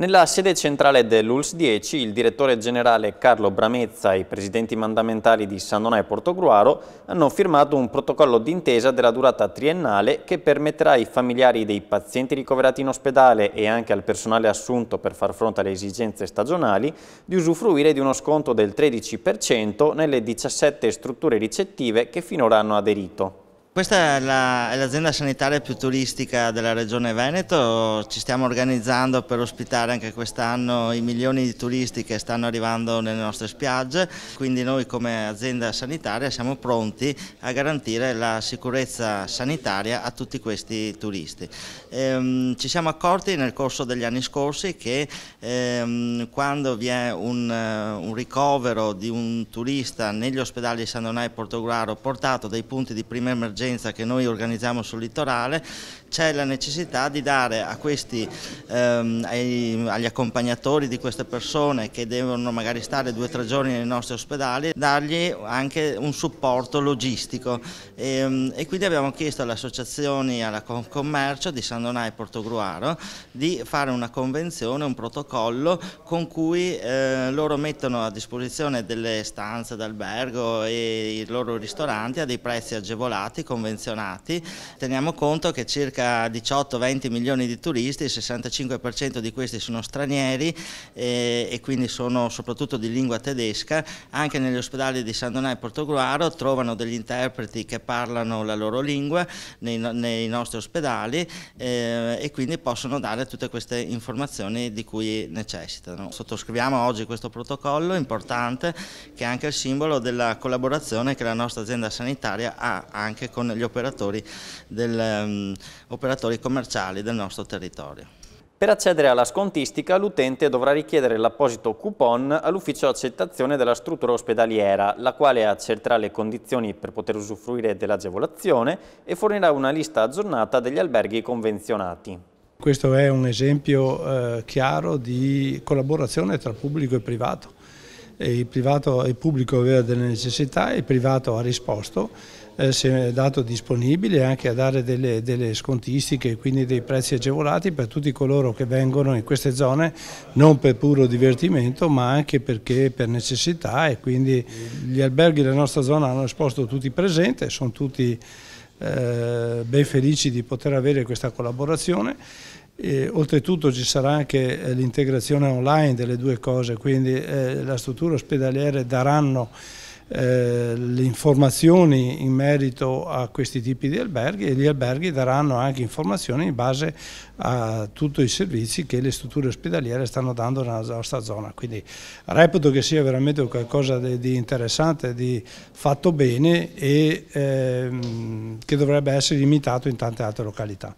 Nella sede centrale dell'ULS 10 il direttore generale Carlo Bramezza e i presidenti mandamentali di San Donà e Portogruaro hanno firmato un protocollo d'intesa della durata triennale che permetterà ai familiari dei pazienti ricoverati in ospedale e anche al personale assunto per far fronte alle esigenze stagionali di usufruire di uno sconto del 13% nelle 17 strutture ricettive che finora hanno aderito. Questa è, l'azienda sanitaria più turistica della Regione Veneto, ci stiamo organizzando per ospitare anche quest'anno i milioni di turisti che stanno arrivando nelle nostre spiagge, quindi noi come azienda sanitaria siamo pronti a garantire la sicurezza sanitaria a tutti questi turisti. Ehm, ci siamo accorti nel corso degli anni scorsi che ehm, quando vi è un, eh, un, ricovero di un turista negli ospedali di San Donai e Portogruaro portato dai punti di prima emergenza emergenza che noi organizziamo sul litorale, c'è la necessità di dare a questi, ehm, ai, agli accompagnatori di queste persone che devono magari stare due o tre giorni nei nostri ospedali, dargli anche un supporto logistico e, ehm, e quindi abbiamo chiesto alle associazioni, e alla commercio di San Donà e Portogruaro di fare una convenzione, un protocollo con cui eh, loro mettono a disposizione delle stanze d'albergo e i loro ristoranti a dei prezzi agevolati convenzionati. Teniamo conto che circa 18-20 milioni di turisti, il 65% di questi sono stranieri eh, e quindi sono soprattutto di lingua tedesca. Anche negli ospedali di San Donato e Portogruaro trovano degli interpreti che parlano la loro lingua nei, nei nostri ospedali eh, e quindi possono dare tutte queste informazioni di cui necessitano. Sottoscriviamo oggi questo protocollo importante che è anche il simbolo della collaborazione che la nostra azienda sanitaria ha anche con con gli operatori, del, um, operatori commerciali del nostro territorio. Per accedere alla scontistica l'utente dovrà richiedere l'apposito coupon all'ufficio accettazione della struttura ospedaliera, la quale accerterà le condizioni per poter usufruire dell'agevolazione e fornirà una lista aggiornata degli alberghi convenzionati. Questo è un esempio eh, chiaro di collaborazione tra pubblico e privato il, privato, il pubblico aveva delle necessità e il privato ha risposto, eh, si è dato disponibile anche a dare delle, delle scontistiche, quindi dei prezzi agevolati per tutti coloro che vengono in queste zone, non per puro divertimento ma anche perché per necessità e quindi gli alberghi della nostra zona hanno risposto tutti presenti, sono tutti eh, ben felici di poter avere questa collaborazione e, oltretutto ci sarà anche eh, l'integrazione online delle due cose, quindi eh, la struttura ospedaliere daranno eh, le informazioni in merito a questi tipi di alberghi e gli alberghi daranno anche informazioni in base a tutti i servizi che le strutture ospedaliere stanno dando nella nostra zona. Quindi reputo che sia veramente qualcosa di, interessante, di fatto bene e ehm, che dovrebbe essere imitato in tante altre località.